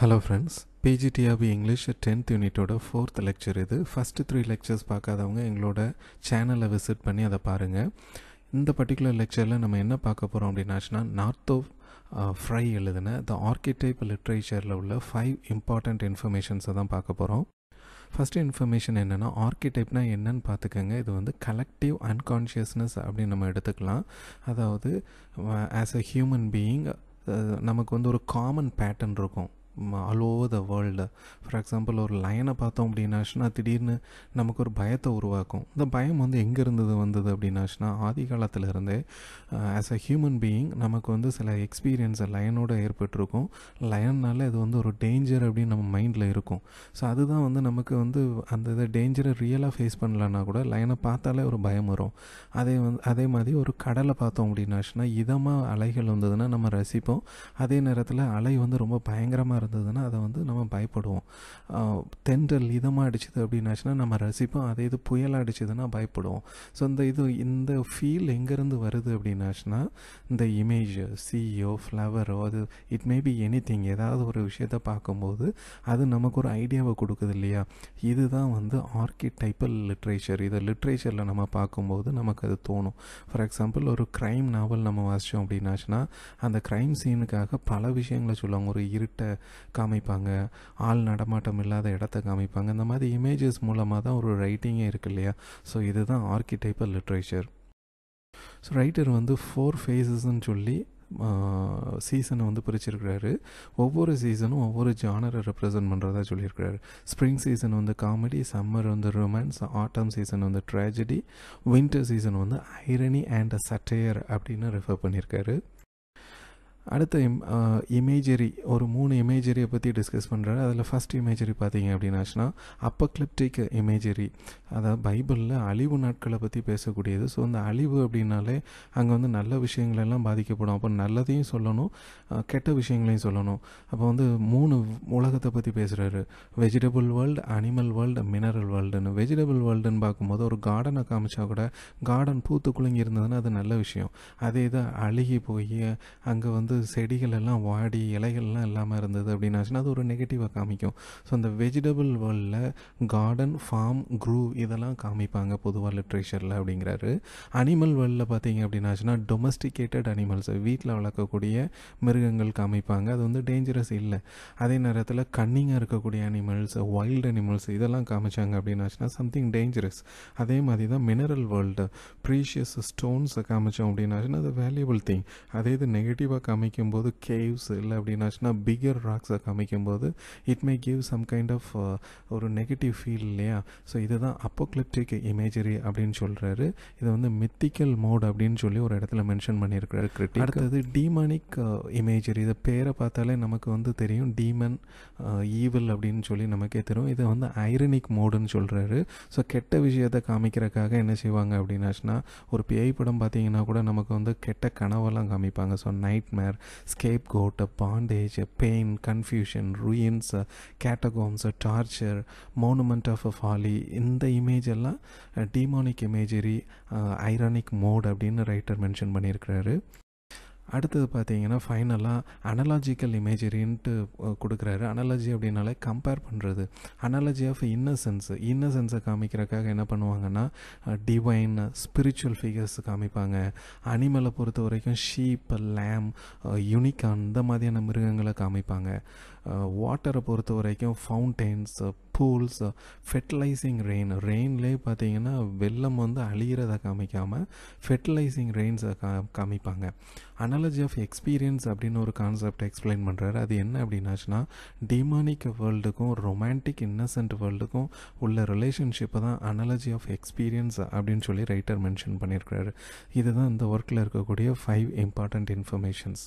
hello friends PGTRB English tenth யூனிட்டோட fourth lecture இது first three lectures பார்க்காதவங்க எங்களோட சேனலை விசிட் பண்ணி அதை பாருங்கள் இந்த பர்டிகுலர் லெக்சரில் நம்ம என்ன பார்க்க போகிறோம் அப்படின்னாச்சுன்னா நார்த் ஆஃப் ஃப்ரை எழுதின த ஆர்கிடெக்ட் லிட்ரேச்சரில் உள்ள ஃபைவ் இம்பார்ட்டண்ட் இன்ஃபர்மேஷன்ஸை தான் பார்க்க போகிறோம் ஃபஸ்ட்டு இன்ஃபர்மேஷன் என்னென்னா ஆர்கிடைப்னா என்னன்னு பார்த்துக்கோங்க இது வந்து கலெக்டிவ் அன்கான்ஷியஸ்னஸ் அப்படின்னு நம்ம எடுத்துக்கலாம் அதாவது ஆஸ் அ ஹியூமன் பீயிங் நமக்கு வந்து ஒரு காமன் பேட்டர்ன் இருக்கும் all over the world for example ஒரு லைனை பார்த்தோம் அப்படின்னாச்சுனா திடீர்னு நமக்கு ஒரு பயத்தை உருவாக்கும் இந்த பயம் வந்து எங்கே இருந்தது வந்தது அப்படின்னாச்சுனா ஆதி காலத்திலிருந்தே ஆஸ் அ ஹியூமன் பீயிங் நமக்கு வந்து சில எக்ஸ்பீரியன்ஸ் லயனோடு ஏற்பட்டிருக்கும் லயன்னால் இது வந்து ஒரு டேஞ்சர் அப்படின்னு நம்ம மைண்டில் இருக்கும் ஸோ அதுதான் வந்து நமக்கு வந்து அந்த இதை டேஞ்சரை ரியலாக ஃபேஸ் பண்ணலன்னா கூட லைனை பார்த்தாலே ஒரு பயம் வரும் அதே வந்து அதே மாதிரி ஒரு கடலை பார்த்தோம் அப்படின்னாச்சுன்னா இதமாக அலைகள் வந்ததுன்னா நம்ம ரசிப்போம் அதே நேரத்தில் அலை வந்து ரொம்ப பயங்கரமாக இருந்ததுன்னா அதை வந்து நம்ம பயப்படுவோம் தென்றல் இதமாக அடிச்சுது அப்படின்னாச்சுன்னா நம்ம ரசிப்போம் அதே இது புயல் அடிச்சதுன்னா பயப்படுவோம் ஸோ இந்த இது இந்த ஃபீல் எங்கேருந்து வருது அப்படின்னாச்சுன்னா இந்த இமேஜ் சீயோ ஃப்ளவரோ அது it may be anything ஏதாவது ஒரு விஷயத்தை பார்க்கும்போது அது நமக்கு ஒரு ஐடியாவை கொடுக்குது இல்லையா இதுதான் வந்து ஆர்கிடைப்பல் லிட்ரேச்சர் இதை லிட்ரேச்சரில் நம்ம பார்க்கும்போது நமக்கு அது தோணும் ஃபார் எக்ஸாம்பிள் ஒரு க்ரைம் நாவல் நம்ம வாசித்தோம் அப்படின்னாச்சுன்னா அந்த க்ரைம் சீனுக்காக பல விஷயங்களை சொல்லுவாங்க ஒரு இருட்டை காமிப்பாங்க ஆள் நடமாட்டம் இல்லாத இடத்த காமிப்பாங்க இந்த மாதிரி இமேஜஸ் மூலமாக தான் ஒரு ரைட்டிங்கே இருக்குது இல்லையா ஸோ இதுதான் ஆர்கிடைப்பர் லிட்ரேச்சர் ஸோ ரைட்டர் வந்து ஃபோர் ஃபேஸஸ்ன்னு சொல்லி சீசனை வந்து பிரிச்சிருக்கிறாரு ஒவ்வொரு சீசனும் ஒவ்வொரு ஜானரை ரெப்ரசன்ட் பண்ணுறதா சொல்லியிருக்கிறாரு ஸ்ப்ரிங் சீசன் வந்து காமெடி சம்மர் வந்து ரொமான்ஸ் ஆட்டம் சீசன் வந்து ட்ராஜடி வின்டர் சீசன் வந்து ஐரனி அண்ட் சட்டையர் அப்படின்னு ரெஃபர் பண்ணியிருக்காரு அடுத்த இம் இமேஜரி ஒரு மூணு இமேஜரியை பற்றி டிஸ்கஸ் பண்ணுறாரு அதில் ஃபஸ்ட் இமேஜரி பார்த்தீங்க அப்படின்னாச்சுன்னா அப்பக்லிப்டிக் இமேஜரி அதாவது பைபிளில் அழிவு நாட்களை பற்றி பேசக்கூடியது ஸோ அந்த அழிவு அப்படின்னாலே அங்கே வந்து நல்ல விஷயங்கள் எல்லாம் பாதிக்கப்படும் அப்போ நல்லதையும் சொல்லணும் கெட்ட விஷயங்களையும் சொல்லணும் அப்போ வந்து மூணு உலகத்தை பற்றி பேசுகிறாரு vegetable world animal world mineral வேர்ல்டுன்னு வெஜிடபிள் வேர்ல்டுன்னு பார்க்கும்போது ஒரு கார்டனை காமிச்சா கூட கார்டன் பூத்து குலுங்கி இருந்ததுன்னா அது நல்ல விஷயம் அதே இதை அழுகி போய் அங்கே வந்து செடிகள் எல்லாம் வாடி இலைகள்லாம் இல்லாமல் இருந்தது அப்படின்னு ஆச்சுன்னா அது ஒரு நெகட்டிவாக காமிக்கும் ஸோ அந்த வெஜிடபிள் வேர்ல்டில் கார்டன் ஃபார்ம் க்ரூ இதெல்லாம் காமிப்பாங்க பொதுவாக லிட்ரேச்சரில் அப்படிங்கிறாரு அனிமல் வேர்ல்டில் பார்த்தீங்க அப்படின்னு டொமஸ்டிகேட்டட் அனிமல்ஸ் வீட்டில் வளர்க்கக்கூடிய மிருகங்கள் காமிப்பாங்க அது வந்து டேஞ்சரஸ் இல்லை அதே நேரத்தில் கன்னிங்காக இருக்கக்கூடிய அனிமல்ஸ் வைல்டு அனிமல்ஸ் இதெல்லாம் காமிச்சாங்க ஆச்சுன்னா சம்திங் டேஞ்சரஸ் அதே மாதிரி தான் மினரல் வேர்ல்டு ப்ரீஷியஸ் ஸ்டோன்ஸை காமிச்சோம் அப்படின்னாச்சுன்னா அது வேல்யூபிள் திங் அதே இது நெகட்டிவாக காமி காமிக்கும்போது போது கேவ்ஸ் இல்லை அப்படின்னாச்சுன்னா பிகர் ராக்ஸை காமிக்கும்போது போது it may give some kind of ஒரு நெகட்டிவ் ஃபீல் இல்லையா ஸோ இதுதான் அப்போக்லிப்டிக் இமேஜரி அப்படின்னு சொல்கிறாரு இதை வந்து மித்திக்கல் மோட் அப்படின்னு சொல்லி ஒரு இடத்துல மென்ஷன் பண்ணியிருக்கிறாரு கிரிட்டிக் அடுத்தது டீமானிக் இமேஜரி uh, இதை பேரை பார்த்தாலே நமக்கு வந்து தெரியும் டீமன் ஈவில் uh, அப்படின்னு சொல்லி நமக்கே தெரியும் இதை வந்து ஐரனிக் மோடுன்னு சொல்கிறாரு ஸோ கெட்ட விஷயத்தை காமிக்கிறக்காக என்ன செய்வாங்க அப்படின்னாச்சுன்னா ஒரு பேய் படம் பார்த்தீங்கன்னா கூட நமக்கு வந்து கெட்ட கனவெல்லாம் காமிப்பாங்க so nightmare scare scapegoat bondage pain confusion ruins catacombs torture monument of folly இந்த இமேஜ் எல்லாம் டீமானிக் இமேஜரி ஐரானிக் மோட் அப்படின்னு ரைட்டர் மென்ஷன் பண்ணியிருக்கிறாரு அடுத்தது பார்த்தீங்கன்னா ஃபைனலாக அனலாஜிக்கல் இமேஜரின்ட்டு கொடுக்குறாரு அனலாஜி அப்படின்னாலே கம்பேர் பண்ணுறது அனாலஜி ஆஃப் இன்னசென்ஸு இன்னசென்ஸை காமிக்கிறக்காக என்ன பண்ணுவாங்கன்னா டிவைன் ஸ்பிரிச்சுவல் ஃபிகர்ஸ் காமிப்பாங்க அனிமலை பொறுத்த வரைக்கும் ஷீப் லேம் யூனிக் இந்த மாதிரியான மிருகங்களை காமிப்பாங்க வாட்டரை பொறுத்த வரைக்கும் ஃபவுண்டெயின்ஸ் பூல்ஸ் ஃபெர்டிலைசிங் ரெயின் ரெயின்லே பார்த்தீங்கன்னா வெள்ளம் வந்து அழியிறத காமிக்காமல் ஃபெர்டிலைசிங் ரெயின்ஸை கா காமிப்பாங்க அனாலஜி ஆஃப் எக்ஸ்பீரியன்ஸ் அப்படின்னு ஒரு கான்செப்ட் எக்ஸ்பிளைன் பண்ணுறாரு அது என்ன அப்படின்னாச்சுன்னா டிமானிக் வேர்ல்டுக்கும் ரொமான்டிக் இன்னசென்ட் வேர்ல்டுக்கும் உள்ள ரிலேஷன்ஷிப்பை தான் அனாலஜி ஆஃப் எக்ஸ்பீரியன்ஸ் அப்படின்னு சொல்லி ரைட்டர் மென்ஷன் பண்ணியிருக்கிறாரு இதுதான் இந்த ஒர்க்கில் இருக்கக்கூடிய ஃபைவ் இம்பார்ட்டண்ட் இன்ஃபர்மேஷன்ஸ்